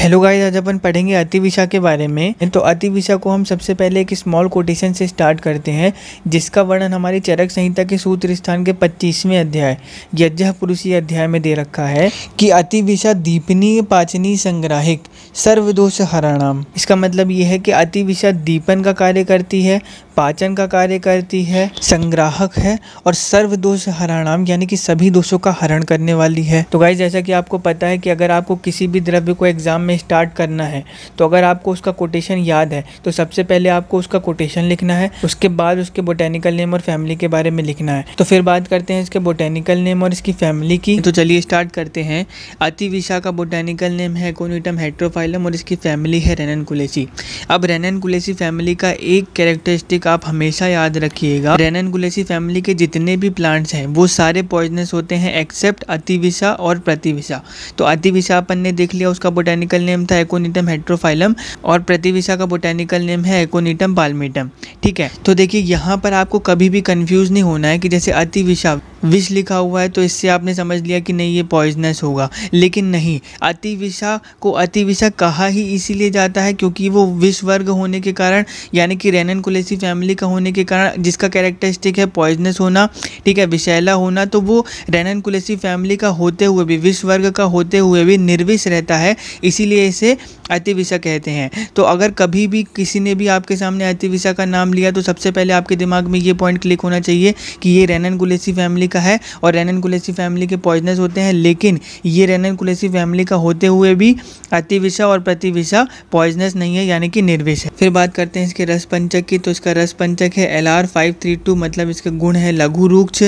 hello guys आज अपन पढ़ेंगे अतिविशा के बारे में तो अतिविशा को हम सबसे पहले एक स्मॉल कोटेशन से स्टार्ट करते हैं जिसका वर्णन हमारी चरक संहिता के सूत्र स्थान के पच्चीसवें अध्याय यज्ञ पुरुषी अध्याय में दे रखा है कि अतिविशा दीपनी पाचनी संग्राहिक सर्वदोष हराणाम इसका मतलब यह है कि अतिविशा दीपन का कार्य करती है पाचन का कार्य करती है संग्राहक है और सर्व दोष हरणाम यानी कि सभी दोषों का हरण करने वाली है तो गाइज जैसा कि आपको पता है कि अगर आपको किसी भी द्रव्य को एग्जाम में स्टार्ट करना है तो अगर आपको उसका कोटेशन याद है तो सबसे पहले आपको उसका कोटेशन लिखना है उसके बाद उसके बोटेनिकल नेम और फैमिली के बारे में लिखना है तो फिर बात करते हैं इसके बोटेनिकल नेम और इसकी फैमिली की तो चलिए स्टार्ट करते हैं अति विशा का बोटेनिकल नेम है कोनिटम हेट्रोफाइलम और इसकी फैमिली है रेनन कुलेसी अब रेनन कुलेसी फैमिली का एक कैरेक्टरिस्टिक आप हमेशा याद रखिएगा गुलेसी फैमिली के जितने भी प्लांट्स हैं वो सारे पॉइजनस होते हैं एक्सेप्ट अतिविशा और प्रतिविशा तो अतिविशा अपन ने देख लिया उसका बोटेनिकल नेम था एकोनिटम हेट्रोफाइलम और प्रतिविशा का बोटेनिकल नेम है एकोनिटम पालमेटम ठीक है तो देखिए यहाँ पर आपको कभी भी कन्फ्यूज़ नहीं होना है कि जैसे अतिविशा विष लिखा हुआ है तो इससे आपने समझ लिया कि नहीं ये पॉइजनस होगा लेकिन नहीं अतिविशा को अतिविशा कहा ही इसीलिए जाता है क्योंकि वो विष वर्ग होने के कारण यानी कि रेनन कुलेसी फैमिली फैमिली का होने के कारण जिसका कैरेक्टरिस्टिक है पॉइजनस होना ठीक है विशैला होना तो वो रैनन कुलेसी फैमिली का होते हुए भी विश्व वर्ग का होते हुए भी निर्विष रहता है इसीलिए इसे अतिविषा कहते हैं तो अगर कभी भी किसी ने भी आपके सामने अतिविषा का नाम लिया तो सबसे पहले आपके दिमाग में ये पॉइंट क्लिक होना चाहिए कि ये रैनन कुलेसी फैमिली का है और रैनन कुलेसी फैमिली के पॉइजनस होते हैं लेकिन ये रैनन कुलेसी फैमिली का होते हुए भी अतिविषा और प्रतिविषा पॉइजनस नहीं है यानी कि निर्विष है फिर बात करते हैं इसके रस पंचक की तो इसका रस पंचक है L R five three two मतलब इसका गुण है लघु रूक्ष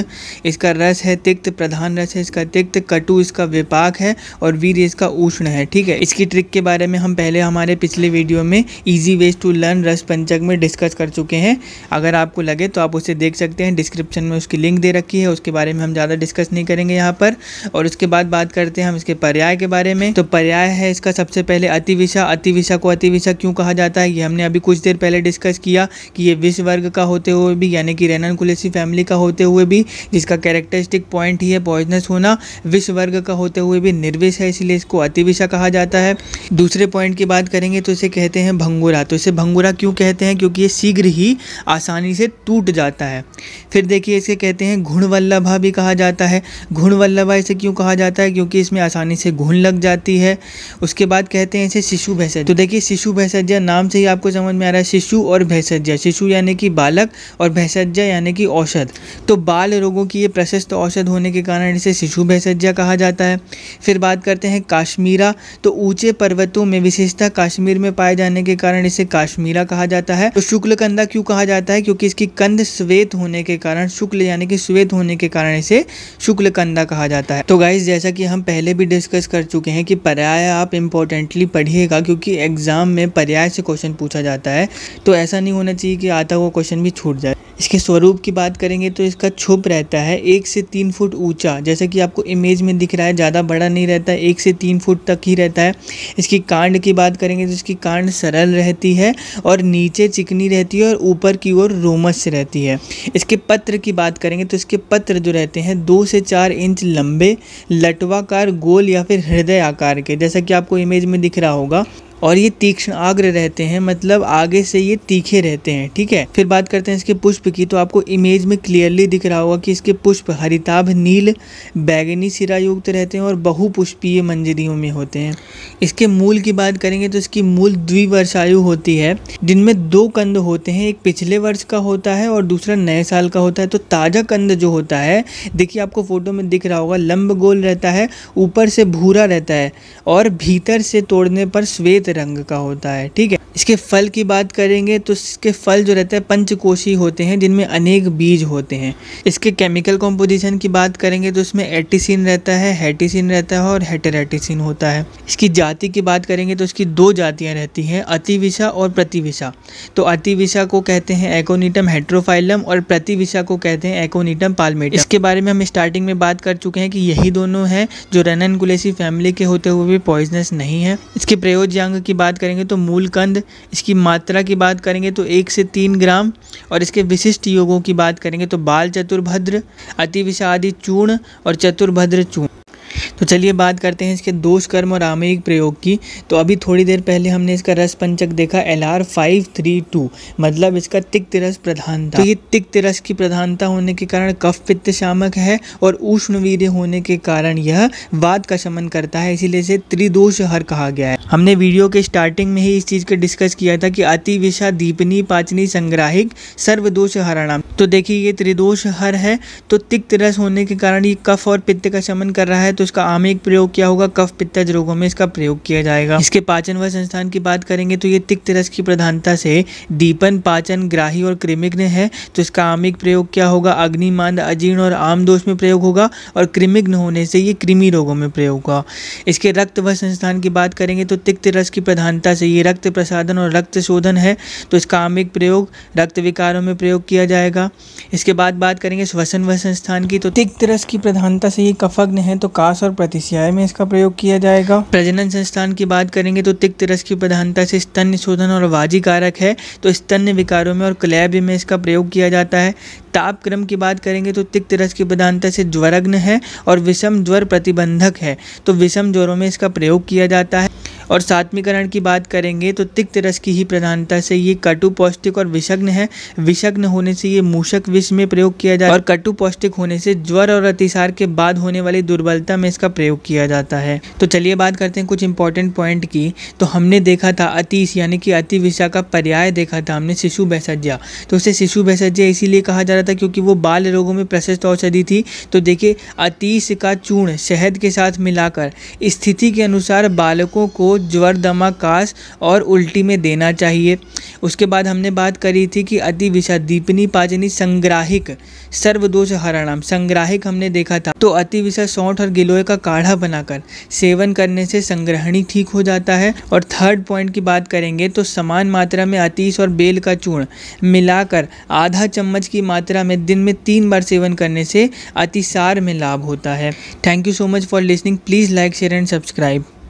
इसका रस है तिक्त प्रधान रस है इसका तिक्त कटु इसका विपाक है और वीर इसका उष्ण है ठीक है इसकी ट्रिक के बारे में हम पहले हमारे पिछले वीडियो में ईजी वेज टू लर्न रस पंचक में डिस्कस कर चुके हैं अगर आपको लगे तो आप उसे देख सकते हैं डिस्क्रिप्शन में उसकी लिंक दे रखी है उसके बारे में हम ज़्यादा डिस्कस नहीं करेंगे यहाँ पर और उसके बाद बात करते हैं हम इसके पर्याय के बारे में तो पर्याय है इसका सबसे पहले अतिविशा अतिविशा को अतिविशा क्यों कहा जाता है ये हमने अभी कुछ देर पहले डिस्कस किया कि ये विश्व वर्ग का होते हुए भी यानी कि रेनन कुलेसी फैमिली का होते हुए भी जिसका कैरेक्टरिस्टिक पॉइंट ही है पॉइजनस होना विश्व वर्ग का होते हुए भी निर्विष है इसलिए इसको अतिविशा कहा जाता है दूसरे पॉइंट की बात करेंगे तो इसे कहते हैं भंगूरा तो इसे भंगूरा क्यों कहते हैं क्योंकि ये शीघ्र ही आसानी से टूट जाता है फिर देखिए इसे कहते हैं घुणवल्लभा भी कहा जाता है घुणवल्लभा इसे क्यों कहा जाता है क्योंकि इसमें आसानी से घुन लग जाती है उसके बाद कहते हैं इसे शिशु भैसज तो देखिए शिशु भैसज्या नाम से ही आपको समझ में आ रहा है शिशु और भैसज्या शिशु यानी कि बालक और भैसज्जा यानी कि औषध तो बाल रोगों की ये प्रशस्त औषध होने के कारण इसे शिशु भैसज्जा कहा जाता है फिर बात करते हैं काश्मीरा तो ऊंचे पर्वतों में विशेषता काश्मीर में पाए जाने के कारण इसे काश्मीरा कहा जाता है तो शुक्ल कंधा क्यों कहा जाता है क्योंकि इसकी कंध श्वेत होने के कारण शुक्ल यानी कि श्वेत होने के कारण इसे शुक्ल कंधा कहा जाता है तो गाइज जैसा कि हम पहले भी डिस्कस कर चुके हैं कि पर्याय आप इंपॉर्टेंटली पढ़िएगा क्योंकि एग्जाम में पर्याय से क्वेश्चन पूछा जाता है तो ऐसा नहीं होना चाहिए कि आज आता हुआ क्वेश्चन भी छूट जाए इसके स्वरूप की बात करेंगे तो इसका छुप रहता है एक से तीन फुट ऊंचा जैसे कि आपको इमेज में दिख रहा है ज़्यादा बड़ा नहीं रहता है एक से तीन फुट तक ही रहता है इसकी कांड की बात करेंगे तो इसकी कांड सरल रहती है और नीचे चिकनी रहती है और ऊपर की ओर रोमस रहती है इसके पत्र की बात करेंगे तो इसके पत्र जो रहते हैं दो से चार इंच लंबे लटवाकार गोल या फिर हृदय आकार के जैसा कि आपको इमेज में दिख रहा होगा और ये तीक्ष्ण आग्र रहते हैं मतलब आगे से ये तीखे रहते हैं ठीक है फिर बात करते हैं इसके पुष्प की तो आपको इमेज में क्लियरली दिख रहा होगा कि इसके पुष्प हरिताभ नील बैगनी सिरायुक्त रहते हैं और बहुपुष्पीय मंजरियों में होते हैं इसके मूल की बात करेंगे तो इसकी मूल द्विवर्षायु होती है जिनमें दो कंद होते हैं एक पिछले वर्ष का होता है और दूसरा नए साल का होता है तो ताज़ा कंद जो होता है देखिए आपको फ़ोटो में दिख रहा होगा लंब गोल रहता है ऊपर से भूरा रहता है और भीतर से तोड़ने पर श्वेत रंग का होता है ठीक है इसके फल की बात करेंगे तो इसके फल जो रहते हैं पंचकोशी होते हैं जिनमें अनेक बीज होते हैं इसके केमिकल कॉम्पोजिशन की बात करेंगे तो इसमें एटीसिन रहता है हेटीसिन रहता है और हेटेरेटिसिन होता है इसकी जाति की बात करेंगे तो इसकी दो जातियाँ रहती हैं अतिविशा और प्रतिविशा तो अतिविशा को कहते हैं एकोनीटम हेट्रोफाइलम और प्रतिविशा को कहते हैं एकोनीटम पालमेटम इसके बारे में हम स्टार्टिंग में बात कर चुके हैं कि यही दोनों हैं जो रननकुलेसी फैमिली के होते हुए भी पॉइजनस नहीं है इसके प्रयोज्यांग की बात करेंगे तो मूल कंद इसकी मात्रा की बात करेंगे तो एक से तीन ग्राम और इसके विशिष्ट योगों की बात करेंगे तो बाल चतुर्भद्र अति विषादी चूर्ण और चतुर्भद्र चूर्ण तो चलिए बात करते हैं इसके दोष कर्म और आमयिक प्रयोग की तो अभी थोड़ी देर पहले हमने इसका रस पंचक देखा L R five three two मतलब इसका तिक्त रस प्रधानता तो ये तिक्त रस की प्रधानता होने के कारण कफ पित्त शामक है और उष्णवीर्य होने के कारण यह वाद का शमन करता है इसीलिए इसे त्रिदोष हर कहा गया है हमने वीडियो के स्टार्टिंग में ही इस चीज़ के डिस्कस किया था कि अति विषा दीपनी पाचनी संग्राहिक सर्वदोष हरणा तो देखिए ये त्रिदोष हर है तो तिक्त रस होने के कारण ये कफ और पित्त का शमन कर रहा है तो उसका आमिक प्रयोग क्या होगा कफ पित्तज रोगों में इसका प्रयोग किया जाएगा इसके पाचन व संस्थान की बात करेंगे तो ये तिक्त रस की प्रधानता से दीपन पाचन ग्राही और कृमिघ्न है तो इसका आमिक प्रयोग क्या होगा अग्निमांद अजीर्ण और आम दोष में प्रयोग होगा और कृमिघ्न होने से ये कृमि रोगों में प्रयोग होगा इसके रक्त व संस्थान की बात करेंगे तो तिक्त रस की प्रधानता से ये रक्त प्रसादन और रक्त शोधन है तो इसका आमिक प्रयोग रक्त विकारों में प्रयोग किया जाएगा इसके बाद बात करेंगे श्वसन व संस्थान की तो तिक्त रस की प्रधानता से ये कफग्न है तो कास और प्रतिशिया में इसका प्रयोग किया जाएगा प्रजनन संस्थान की बात करेंगे तो तिक्त रस की प्रधानता से स्तन्य शोधन और वाजी कारक है तो स्तन विकारों में और क्लैब में इसका प्रयोग किया जाता है ताप क्रम की बात करेंगे तो तिक्त रस की प्रधानता से ज्वरग्न है और विषम ज्वर प्रतिबंधक है तो विषम ज्वरों में इसका प्रयोग किया जाता है और सातवीकरण की बात करेंगे तो तिक्त रस की ही प्रधानता से ये कटु पौष्टिक और विषग्न है विषग्न होने से ये मूषक विष में प्रयोग किया जाता है और कटु पौष्टिक होने से ज्वर और अतिसार के बाद होने वाली दुर्बलता में इसका प्रयोग किया जाता है तो चलिए बात करते हैं कुछ इंपॉर्टेंट पॉइंट की तो हमने देखा था अतीस यानी कि अति विषा का पर्याय देखा था हमने शिशु भैसज्या तो उसे शिशु भैसज्या इसीलिए कहा जा रहा था क्योंकि वो बाल रोगों में प्रशस्त औषधि थी तो देखिए अतीस का चूर्ण शहद के साथ मिलाकर स्थिति के अनुसार बालकों को ज्वर दमा कास और उल्टी में देना चाहिए उसके बाद हमने बात करी थी कि अति विषा दीपनी पाचनी संग्राहिक सर्वदोष हरणाम संग्राहिक हमने देखा था तो अति विषा सौंठ और गिलोय का काढ़ा बनाकर सेवन करने से संग्रहणी ठीक हो जाता है और थर्ड पॉइंट की बात करेंगे तो समान मात्रा में अतीस और बेल का चूर्ण मिलाकर आधा चम्मच की मात्रा में दिन में तीन बार सेवन करने से अतिसार में लाभ होता है thank you so much for listening please like share and subscribe